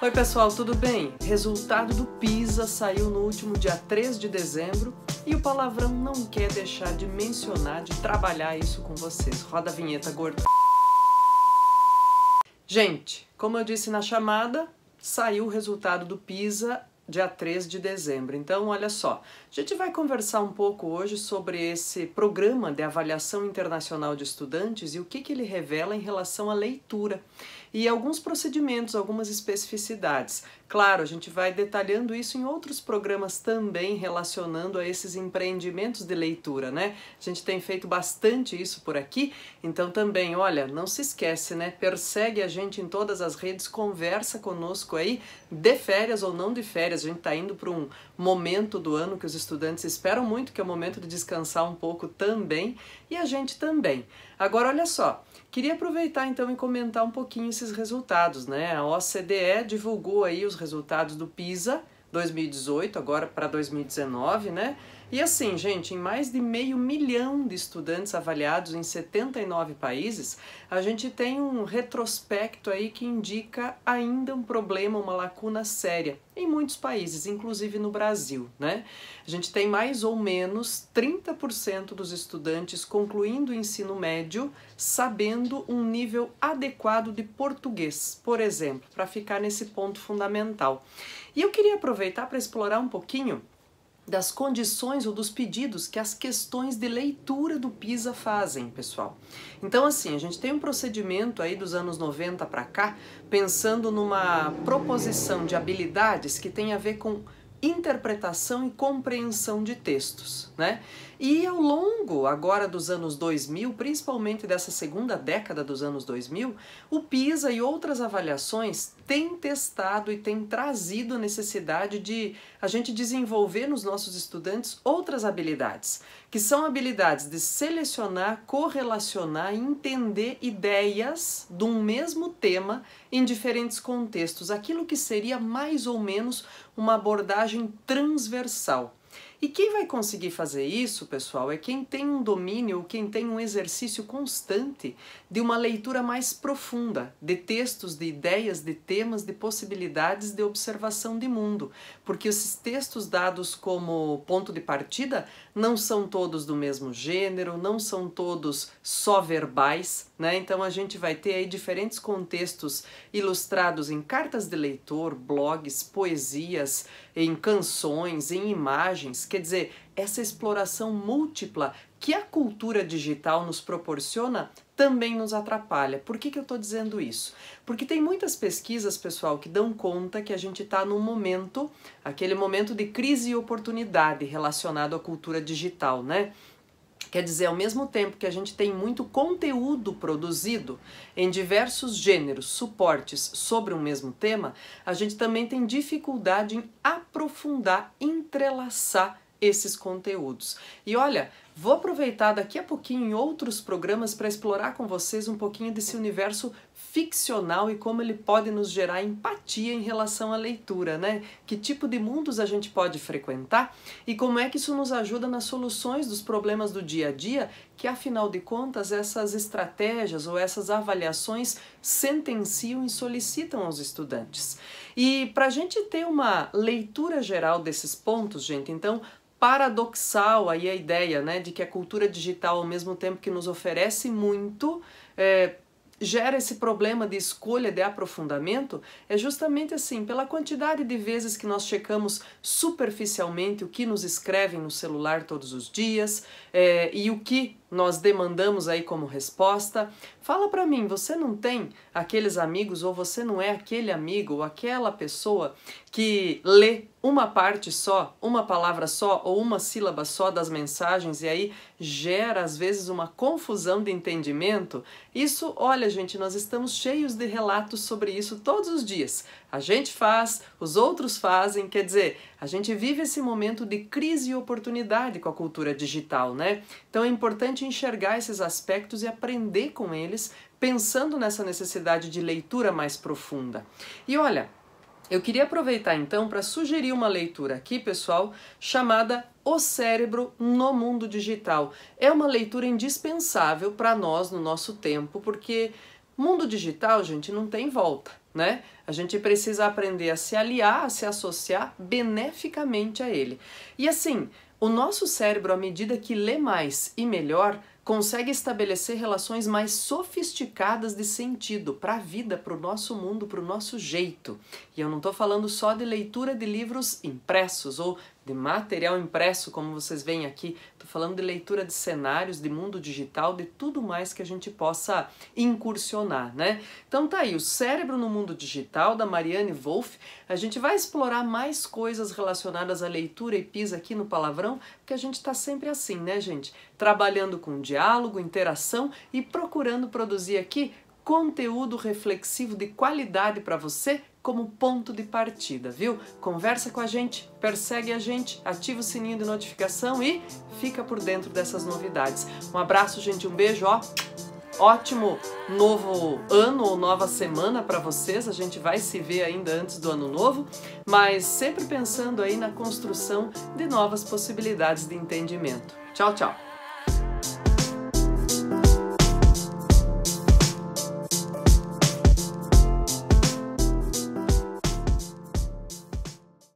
Oi, pessoal, tudo bem? Resultado do PISA saiu no último dia 3 de dezembro e o palavrão não quer deixar de mencionar, de trabalhar isso com vocês. Roda a vinheta, gordo. Gente, como eu disse na chamada, saiu o resultado do PISA dia 3 de dezembro. Então, olha só, a gente vai conversar um pouco hoje sobre esse programa de avaliação internacional de estudantes e o que, que ele revela em relação à leitura e alguns procedimentos, algumas especificidades. Claro, a gente vai detalhando isso em outros programas também relacionando a esses empreendimentos de leitura, né? A gente tem feito bastante isso por aqui, então também, olha, não se esquece, né? Persegue a gente em todas as redes, conversa conosco aí, de férias ou não de férias, a gente tá indo para um momento do ano que os estudantes esperam muito que é o momento de descansar um pouco também e a gente também. Agora, olha só, queria aproveitar então e comentar um pouquinho esses resultados, né? A OCDE divulgou aí os resultados do PISA 2018, agora para 2019, né? E assim, gente, em mais de meio milhão de estudantes avaliados em 79 países, a gente tem um retrospecto aí que indica ainda um problema, uma lacuna séria em muitos países, inclusive no Brasil, né? A gente tem mais ou menos 30% dos estudantes concluindo o ensino médio sabendo um nível adequado de português, por exemplo, para ficar nesse ponto fundamental. E eu queria aproveitar para explorar um pouquinho das condições ou dos pedidos que as questões de leitura do PISA fazem, pessoal. Então, assim, a gente tem um procedimento aí dos anos 90 para cá, pensando numa proposição de habilidades que tem a ver com interpretação e compreensão de textos, né? E ao longo agora dos anos 2000, principalmente dessa segunda década dos anos 2000, o PISA e outras avaliações têm testado e têm trazido a necessidade de a gente desenvolver nos nossos estudantes outras habilidades que são habilidades de selecionar, correlacionar e entender ideias de um mesmo tema em diferentes contextos, aquilo que seria mais ou menos uma abordagem transversal. E quem vai conseguir fazer isso, pessoal, é quem tem um domínio, quem tem um exercício constante de uma leitura mais profunda de textos, de ideias, de temas, de possibilidades de observação de mundo, porque esses textos dados como ponto de partida não são todos do mesmo gênero, não são todos só verbais, né? Então a gente vai ter aí diferentes contextos ilustrados em cartas de leitor, blogs, poesias, em canções, em imagens Quer dizer, essa exploração múltipla que a cultura digital nos proporciona também nos atrapalha. Por que, que eu estou dizendo isso? Porque tem muitas pesquisas, pessoal, que dão conta que a gente está num momento, aquele momento de crise e oportunidade relacionado à cultura digital, né? Quer dizer, ao mesmo tempo que a gente tem muito conteúdo produzido em diversos gêneros, suportes sobre um mesmo tema, a gente também tem dificuldade em aprofundar, entrelaçar esses conteúdos. E olha, Vou aproveitar daqui a pouquinho em outros programas para explorar com vocês um pouquinho desse universo ficcional e como ele pode nos gerar empatia em relação à leitura, né? Que tipo de mundos a gente pode frequentar e como é que isso nos ajuda nas soluções dos problemas do dia a dia, que afinal de contas essas estratégias ou essas avaliações sentenciam e solicitam aos estudantes. E para a gente ter uma leitura geral desses pontos, gente, então paradoxal aí a ideia né, de que a cultura digital, ao mesmo tempo que nos oferece muito, é, gera esse problema de escolha de aprofundamento é justamente assim, pela quantidade de vezes que nós checamos superficialmente o que nos escrevem no celular todos os dias é, e o que nós demandamos aí como resposta. Fala para mim, você não tem aqueles amigos ou você não é aquele amigo ou aquela pessoa que lê uma parte só, uma palavra só ou uma sílaba só das mensagens e aí gera às vezes uma confusão de entendimento? Isso, olha, gente, nós estamos cheios de relatos sobre isso todos os dias. A gente faz, os outros fazem, quer dizer, a gente vive esse momento de crise e oportunidade com a cultura digital, né? Então é importante enxergar esses aspectos e aprender com eles, pensando nessa necessidade de leitura mais profunda. E olha, eu queria aproveitar então para sugerir uma leitura aqui, pessoal, chamada O Cérebro no Mundo Digital. É uma leitura indispensável para nós no nosso tempo, porque mundo digital, gente, não tem volta né? A gente precisa aprender a se aliar, a se associar beneficamente a ele. E assim, o nosso cérebro, à medida que lê mais e melhor, consegue estabelecer relações mais sofisticadas de sentido para a vida, para o nosso mundo, para o nosso jeito. E eu não estou falando só de leitura de livros impressos ou de material impresso, como vocês veem aqui. Estou falando de leitura de cenários, de mundo digital, de tudo mais que a gente possa incursionar, né? Então tá aí, o cérebro no mundo digital da Marianne Wolff. A gente vai explorar mais coisas relacionadas à leitura e pisa aqui no palavrão, porque a gente está sempre assim, né, gente? Trabalhando com diálogo diálogo, interação e procurando produzir aqui conteúdo reflexivo de qualidade para você como ponto de partida, viu? Conversa com a gente, persegue a gente, ativa o sininho de notificação e fica por dentro dessas novidades. Um abraço, gente, um beijo, ó. Ótimo novo ano ou nova semana para vocês. A gente vai se ver ainda antes do ano novo, mas sempre pensando aí na construção de novas possibilidades de entendimento. Tchau, tchau.